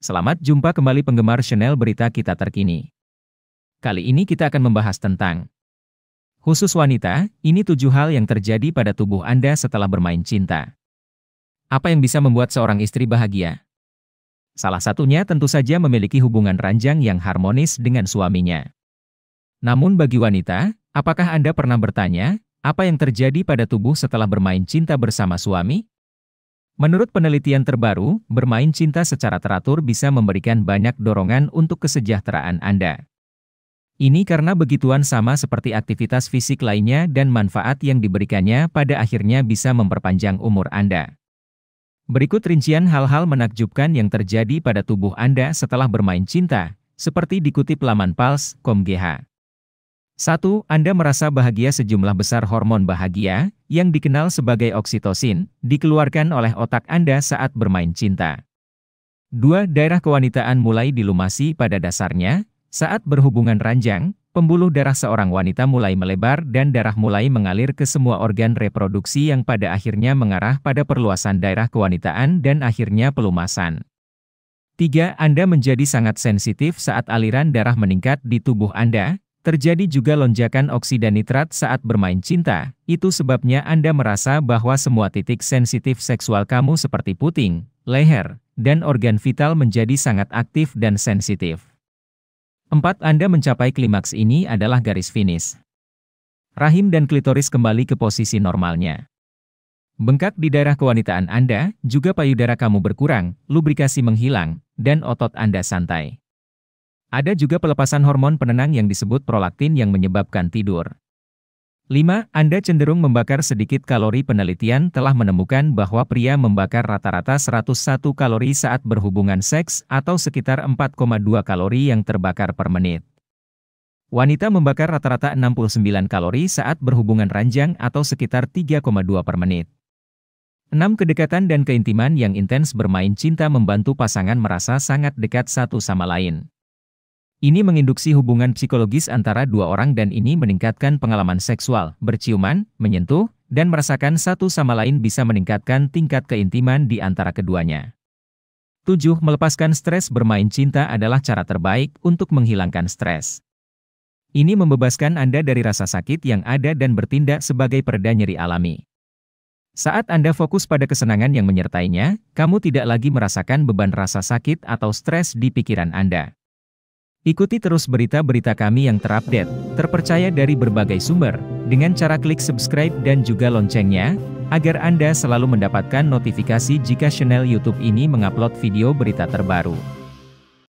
Selamat jumpa kembali penggemar Chanel berita kita terkini. Kali ini kita akan membahas tentang Khusus wanita, ini tujuh hal yang terjadi pada tubuh Anda setelah bermain cinta. Apa yang bisa membuat seorang istri bahagia? Salah satunya tentu saja memiliki hubungan ranjang yang harmonis dengan suaminya. Namun bagi wanita, apakah Anda pernah bertanya, apa yang terjadi pada tubuh setelah bermain cinta bersama suami? Menurut penelitian terbaru, bermain cinta secara teratur bisa memberikan banyak dorongan untuk kesejahteraan Anda. Ini karena begituan sama seperti aktivitas fisik lainnya dan manfaat yang diberikannya pada akhirnya bisa memperpanjang umur Anda. Berikut rincian hal-hal menakjubkan yang terjadi pada tubuh Anda setelah bermain cinta, seperti dikutip laman Pals.comgh. KomGH. 1. Anda merasa bahagia sejumlah besar hormon bahagia, yang dikenal sebagai oksitosin, dikeluarkan oleh otak Anda saat bermain cinta. 2. Daerah kewanitaan mulai dilumasi pada dasarnya, saat berhubungan ranjang, Pembuluh darah seorang wanita mulai melebar dan darah mulai mengalir ke semua organ reproduksi yang pada akhirnya mengarah pada perluasan daerah kewanitaan dan akhirnya pelumasan. 3. Anda menjadi sangat sensitif saat aliran darah meningkat di tubuh Anda, Terjadi juga lonjakan oksida nitrat saat bermain cinta, itu sebabnya Anda merasa bahwa semua titik sensitif seksual kamu seperti puting, leher, dan organ vital menjadi sangat aktif dan sensitif. Empat. Anda mencapai klimaks ini adalah garis finish. Rahim dan klitoris kembali ke posisi normalnya. Bengkak di daerah kewanitaan Anda, juga payudara kamu berkurang, lubrikasi menghilang, dan otot Anda santai. Ada juga pelepasan hormon penenang yang disebut prolaktin yang menyebabkan tidur. 5. Anda cenderung membakar sedikit kalori Penelitian telah menemukan bahwa pria membakar rata-rata 101 kalori saat berhubungan seks atau sekitar 4,2 kalori yang terbakar per menit. Wanita membakar rata-rata 69 kalori saat berhubungan ranjang atau sekitar 3,2 per menit. 6. Kedekatan dan keintiman yang intens bermain cinta membantu pasangan merasa sangat dekat satu sama lain. Ini menginduksi hubungan psikologis antara dua orang dan ini meningkatkan pengalaman seksual, berciuman, menyentuh, dan merasakan satu sama lain bisa meningkatkan tingkat keintiman di antara keduanya. 7. Melepaskan stres bermain cinta adalah cara terbaik untuk menghilangkan stres. Ini membebaskan Anda dari rasa sakit yang ada dan bertindak sebagai perda nyeri alami. Saat Anda fokus pada kesenangan yang menyertainya, kamu tidak lagi merasakan beban rasa sakit atau stres di pikiran Anda. Ikuti terus berita-berita kami yang terupdate, terpercaya dari berbagai sumber, dengan cara klik subscribe dan juga loncengnya, agar Anda selalu mendapatkan notifikasi jika channel YouTube ini mengupload video berita terbaru.